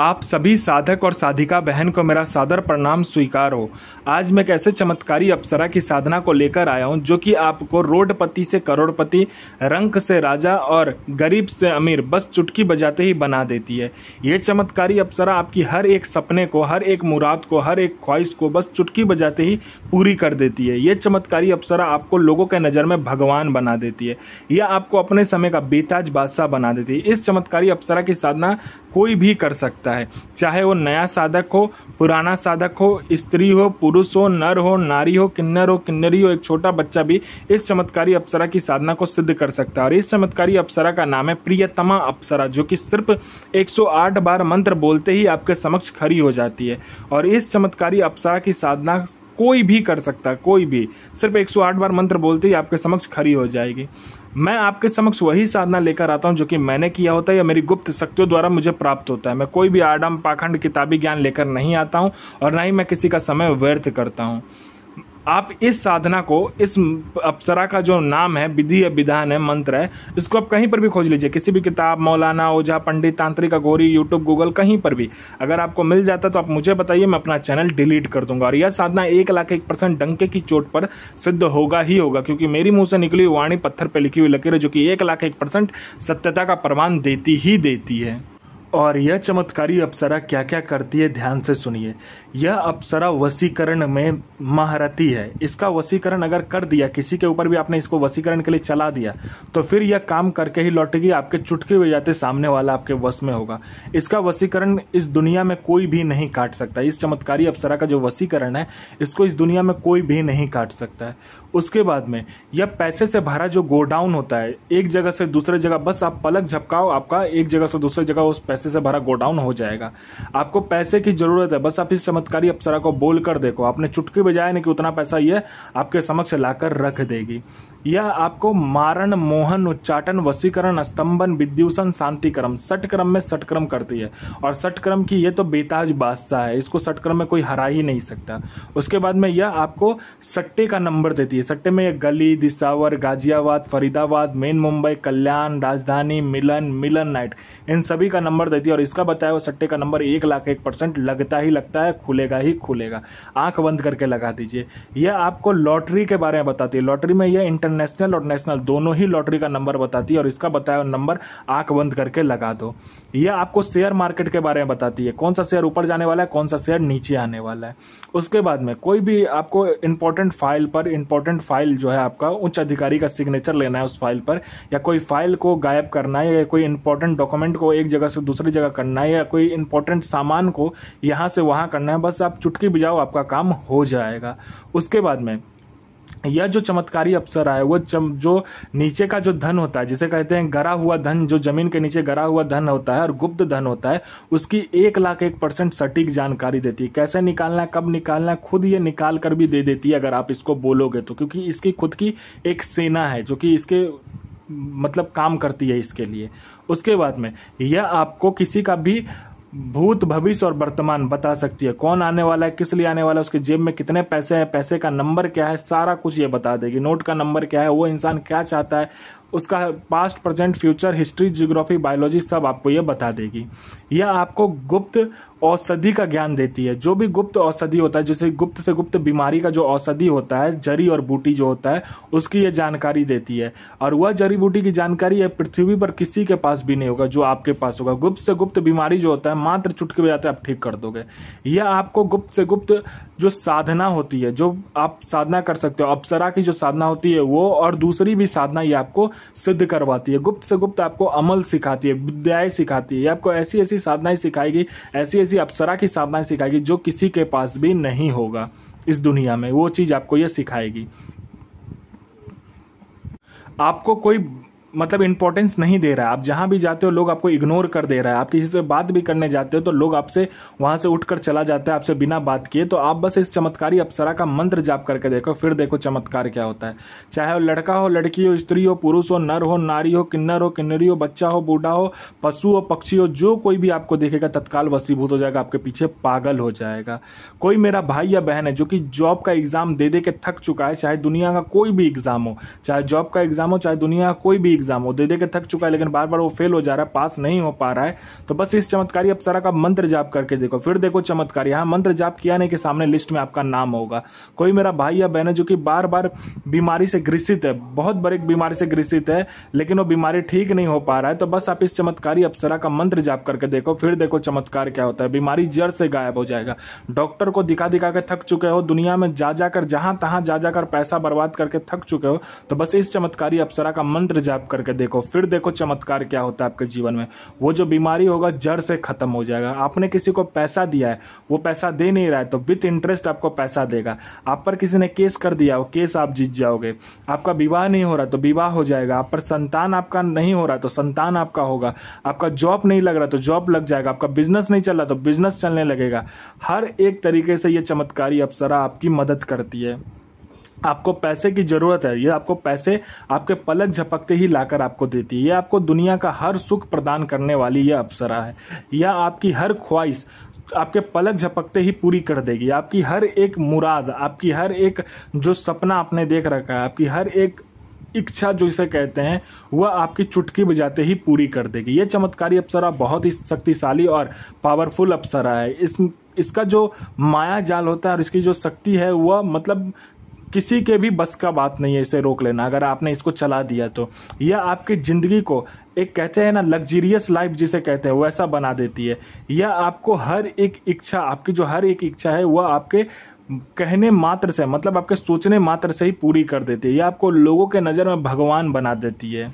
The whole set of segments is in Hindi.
आप सभी साधक और साधिका बहन को मेरा सादर प्रणाम स्वीकार हो आज मैं कैसे चमत्कारी अप्सरा की साधना को लेकर आया हूँ जो कि आपको रोडपति से करोड़पति रंक से राजा और गरीब से अमीर बस चुटकी बजाते ही बना देती है ये चमत्कारी अप्सरा आपकी हर एक सपने को हर एक मुराद को हर एक ख्वाहिश को बस चुटकी बजाते ही पूरी कर देती है ये चमत्कारी अप्सरा आपको लोगों के नज़र में भगवान बना देती है यह आपको अपने समय का बेताज बादशाह बना देती है इस चमत्कारी अप्सरा की साधना कोई भी कर सकता है चाहे वो नया साधक हो पुराना साधक हो स्त्री हो पुरुष हो नर हो नारी हो किन्नर हो किन्नरी हो एक छोटा बच्चा भी इस चमत्कारी अप्सरा की साधना को सिद्ध कर सकता है और इस चमत्कारी अप्सरा का नाम है प्रियतमा अप्सरा जो कि सिर्फ 108 बार मंत्र बोलते ही आपके समक्ष खड़ी हो जाती है और इस चमत्कारी अप्सरा की साधना कोई भी कर सकता है कोई भी सिर्फ 108 बार मंत्र बोलते ही आपके समक्ष खड़ी हो जाएगी मैं आपके समक्ष वही साधना लेकर आता हूं जो कि मैंने किया होता है या मेरी गुप्त शक्तियों द्वारा मुझे प्राप्त होता है मैं कोई भी आडम पाखंड किताबी ज्ञान लेकर नहीं आता हूं और ना ही मैं किसी का समय व्यर्थ करता हूं आप इस साधना को इस अप्सरा का जो नाम है विधि या विधान है मंत्र है इसको आप कहीं पर भी खोज लीजिए किसी भी किताब मौलाना ओझा पंडित तांत्रिक अघोरी यूट्यूब गूगल कहीं पर भी अगर आपको मिल जाता तो आप मुझे बताइए मैं अपना चैनल डिलीट कर दूंगा और यह साधना एक लाख एक परसेंट डंके की चोट पर सिद्ध होगा ही होगा क्योंकि मेरी मुंह से निकली वाणी पत्थर पर लिखी हुई लकीर है जो कि एक लाख एक परसेंट सत्यता का प्रमाण देती ही देती है और यह चमत्कारी अप्सरा क्या क्या करती है ध्यान से सुनिए यह अप्सरा वसीकरण में महारती है इसका वसीकरण अगर कर दिया किसी के ऊपर भी आपने इसको वसीकरण के लिए चला दिया तो फिर यह काम करके ही लौटेगी आपके चुटके हुए जाते सामने वाला आपके वश में होगा इसका वसीकरण इस दुनिया में कोई भी नहीं काट सकता इस चमत्कारी अप्सरा का जो वसीकरण है इसको इस दुनिया में कोई भी नहीं काट सकता है उसके बाद में यह पैसे से भरा जो गोडाउन होता है एक जगह से दूसरे जगह बस आप पलक झपकाओ आपका एक जगह से दूसरे जगह उस पैसे से भरा गोडाउन हो जाएगा आपको पैसे की जरूरत है बस आप इस चमत्कारी अप्सरा को बोल कर देखो आपने चुटकी बजाया नहीं कि उतना पैसा यह आपके समक्ष लाकर रख देगी यह आपको मारण मोहन उच्चाटन वसीकरण स्तंभन विद्यूषण शांति क्रम सट क्रम में सट क्रम करती है और सट क्रम की यह तो बेताज बादशाह है इसको सट क्रम में कोई हरा ही नहीं सकता उसके बाद में यह आपको सट्टे का नंबर देती है थी सट्टे में Gali Disawar Ghaziabad Faridabad main Mumbai Kalyan Rajdhani Milan Milan night in सभी का नंबर देती है और इसका बताया हुआ सट्टे का नंबर एक लाख एक परसेंट लगता ही लगता है खुलेगा ही खुलेगा आंख बंद करके लगा दीजिए यह आपको लॉटरी के बारे में बताती है लॉटरी में यह इंटरनेशनल और नेशनल दोनों ही लॉटरी का नंबर बताती है और इसका बताया हुआ नंबर आंख बंद करके लगा दो यह आपको शेयर मार्केट के बारे में बताती है कौन सा शेयर ऊपर जाने वाला है कौन सा शेयर नीचे आने वाला है उसके बाद में कोई भी आपको इंपॉर्टेंट फाइल पर इंपॉर्टेंट इंपॉर्टेंट फाइल जो है आपका उच्च अधिकारी का सिग्नेचर लेना है उस फाइल पर या कोई फाइल को गायब करना है या कोई इंपॉर्टेंट डॉक्यूमेंट को एक जगह से दूसरी जगह करना है या कोई इंपॉर्टेंट सामान को यहाँ से वहाँ करना है बस आप चुटकी बजाओ आपका काम हो जाएगा उसके बाद में यह जो चमत्कारी अवसर है वो चम, जो नीचे का जो धन होता है जिसे कहते हैं गरा हुआ धन जो जमीन के नीचे गरा हुआ धन होता है और गुप्त धन होता है उसकी एक लाख एक परसेंट सटीक जानकारी देती है कैसे निकालना है कब निकालना है खुद ये निकाल कर भी दे देती है अगर आप इसको बोलोगे तो क्योंकि इसकी खुद की एक सेना है जो कि इसके मतलब काम करती है इसके लिए उसके बाद में यह आपको किसी का भी भूत भविष्य और वर्तमान बता सकती है कौन आने वाला है किस लिए आने वाला है उसके जेब में कितने पैसे हैं पैसे का नंबर क्या है सारा कुछ ये बता देगी नोट का नंबर क्या है वो इंसान क्या चाहता है उसका past present future history geography biology सब आपको यह बता देगी यह आपको गुप्त औषधि का ज्ञान देती है जो भी गुप्त औषधि होता है जैसे गुप्त से गुप्त बीमारी का जो औषधि होता है जड़ी और बूटी जो होता है उसकी ये जानकारी देती है और वह जड़ी बूटी की जानकारी यह पृथ्वी पर किसी के पास भी नहीं होगा जो आपके पास होगा गुप्त से गुप्त बीमारी जो होता है मात्र चुटके बजाते आप ठीक कर दोगे यह आपको गुप्त से गुप्त जो साधना होती है जो आप साधना कर सकते हो अप्सरा की जो साधना होती है वो और दूसरी भी साधना ये आपको सिद्ध करवाती है गुप्त से गुप्त आपको अमल सिखाती है विद्याएं सिखाती है ये आपको ऐसी ऐसी साधनाएं सिखाएगी ऐसी ऐसी अप्सरा की साधनाएं सिखाएगी जो किसी के पास भी नहीं होगा इस दुनिया में वो चीज़ आपको यह सिखाएगी आपको कोई मतलब इंपॉर्टेंस नहीं दे रहा है आप जहाँ भी जाते हो लोग आपको इग्नोर कर दे रहा है आप किसी से बात भी करने जाते हो तो लोग आपसे वहां से उठकर चला जाता है आपसे बिना बात किए तो आप बस इस चमत्कारी अप्सरा का मंत्र जाप करके देखो फिर देखो चमत्कार क्या होता है चाहे वो लड़का हो लड़की हो स्त्री हो पुरुष हो नर हो नारी हो किन्नर हो किन्नरी हो बच्चा हो बूढ़ा हो पशु हो पक्षी हो जो कोई भी आपको देखेगा तत्काल वसीभूत हो जाएगा आपके पीछे पागल हो जाएगा कोई मेरा भाई या बहन है जो कि जॉब का एग्जाम दे दे के थक चुका है चाहे दुनिया का कोई भी एग्जाम हो चाहे जॉब का एग्जाम हो चाहे दुनिया का कोई भी एग्जाम एग्जाम वो दे दे के थक चुका है लेकिन बार बार वो फेल हो जा रहा है पास नहीं हो पा रहा है तो बस इस चमत्कारी अपसरा का मंत्र जाप करके देखो फिर देखो चमत्कार यहाँ मंत्र जाप किया नहीं कि सामने लिस्ट में आपका नाम होगा कोई मेरा भाई या बहन है जो कि बार बार बीमारी से ग्रसित है बहुत बड़े बीमारी से ग्रसित है लेकिन वो बीमारी ठीक नहीं हो पा रहा है तो बस आप इस चमत्कारी अपसरा का मंत्र जाप करके देखो फिर देखो चमत्कार क्या होता है बीमारी जड़ से गायब हो जाएगा डॉक्टर को दिखा दिखा के थक चुके हो दुनिया में जा जाकर जहां तहां जा जाकर पैसा बर्बाद करके थक चुके हो तो बस इस चमत्कारी अप्सरा का मंत्र जाप करके देखो फिर देखो चमत्कार क्या होता है आपके जीवन में वो जो बीमारी होगा जड़ से खत्म हो जाएगा आपने किसी को पैसा दिया है वो पैसा दे नहीं रहा है तो विथ इंटरेस्ट आपको पैसा देगा आप पर किसी ने केस कर दिया वो केस आप जीत जाओगे आपका विवाह नहीं हो रहा तो विवाह हो जाएगा आप पर संतान आपका नहीं हो रहा तो संतान आपका होगा आपका जॉब नहीं लग रहा तो जॉब लग जाएगा आपका बिजनेस नहीं चल रहा तो बिजनेस चलने लगेगा हर एक तरीके से ये चमत्कारी अप्सरा आपकी मदद करती है आपको पैसे की ज़रूरत है ये आपको पैसे आपके पलक झपकते ही लाकर आपको देती है ये आपको दुनिया का हर सुख प्रदान करने वाली यह अप्सरा है यह आपकी हर ख्वाहिश आपके पलक झपकते ही पूरी कर देगी आपकी हर एक मुराद आपकी हर एक जो सपना आपने देख रखा है आपकी हर एक इच्छा जो इसे कहते हैं वह आपकी चुटकी बजाते ही पूरी कर देगी ये चमत्कारी अप्सरा बहुत ही शक्तिशाली और पावरफुल अप्सरा है इस इसका जो माया जाल होता है और इसकी जो शक्ति है वह मतलब किसी के भी बस का बात नहीं है इसे रोक लेना अगर आपने इसको चला दिया तो यह आपकी ज़िंदगी को एक कहते हैं ना लग्जरियस लाइफ जिसे कहते हैं वैसा बना देती है यह आपको हर एक इच्छा आपकी जो हर एक इच्छा है वह आपके कहने मात्र से मतलब आपके सोचने मात्र से ही पूरी कर देती है यह आपको लोगों के नज़र में भगवान बना देती है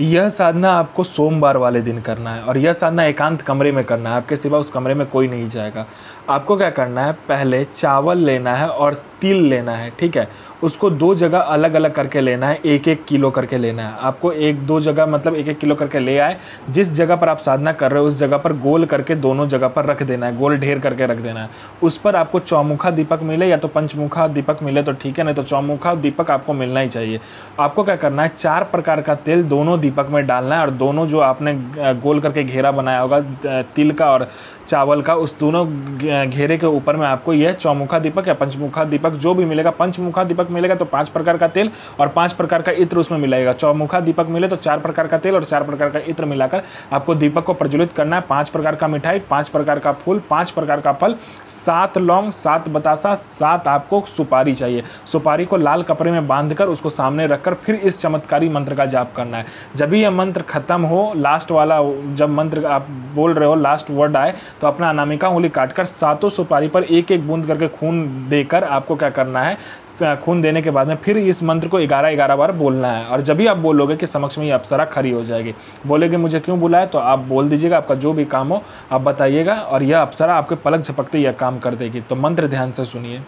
यह साधना आपको सोमवार वाले दिन करना है और यह साधना एकांत कमरे में करना है आपके सिवा उस कमरे में कोई नहीं जाएगा आपको क्या करना है पहले चावल लेना है और तिल लेना है ठीक है उसको दो जगह अलग अलग करके लेना है एक एक किलो करके लेना है आपको एक दो जगह मतलब एक एक किलो करके ले आए जिस जगह पर आप साधना कर रहे हो उस जगह पर गोल करके दोनों जगह पर रख देना है गोल ढेर करके रख देना है उस पर आपको चौमुखा दीपक मिले या तो पंचमुखा दीपक मिले तो ठीक है नहीं तो चौमुखा दीपक आपको मिलना ही चाहिए आपको क्या करना है चार प्रकार का तेल दोनों दीपक में डालना है और दोनों जो आपने गोल करके घेरा बनाया होगा तिल का और चावल का उस दोनों घेरे के ऊपर में आपको यह चौमुखा दीपक या पंचमुखा दीपक दीपक जो भी मिलेगा पंचमुखा दीपक मिलेगा तो पांच प्रकार का तेल और पांच प्रकार का इत्र उसमें मिलेगा चौमुखा दीपक मिले तो चार प्रकार का तेल और चार प्रकार का इत्र मिलाकर आपको दीपक को प्रज्वलित करना है पांच प्रकार का मिठाई पांच प्रकार का फूल पांच प्रकार का फल सात लौंग सात बतासा सात आपको सुपारी चाहिए सुपारी को लाल कपड़े में बांधकर उसको सामने रखकर फिर इस चमत्कारी मंत्र का जाप करना है जब भी यह मंत्र खत्म हो लास्ट वाला जब मंत्र आप बोल रहे हो लास्ट वर्ड आए तो अपना अनामिका उंगली काटकर सातों सुपारी पर एक एक बूंद करके खून देकर आपको क्या करना है खून देने के बाद में फिर इस मंत्र को ग्यारह ग्यारह बार बोलना है और जब भी आप बोलोगे कि समक्ष में ये अप्सरा खड़ी हो जाएगी बोलेगे मुझे क्यों बुलाए तो आप बोल दीजिएगा आपका जो भी काम हो आप बताइएगा और यह अप्सरा आपके पलक झपकते यह काम कर देगी तो मंत्र ध्यान से सुनिए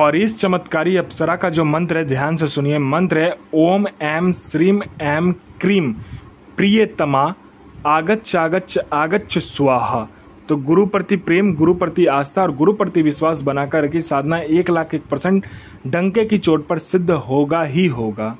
और इस चमत्कारी अप्सरा का जो मंत्र है ध्यान से सुनिए मंत्र है ओम एम श्रीम एम क्रीम प्रियतमा आगच आगच आगच स्वाहा तो गुरु प्रति प्रेम गुरु प्रति आस्था और गुरु प्रति विश्वास बनाकर की साधना एक लाख एक परसेंट डंके की चोट पर सिद्ध होगा ही होगा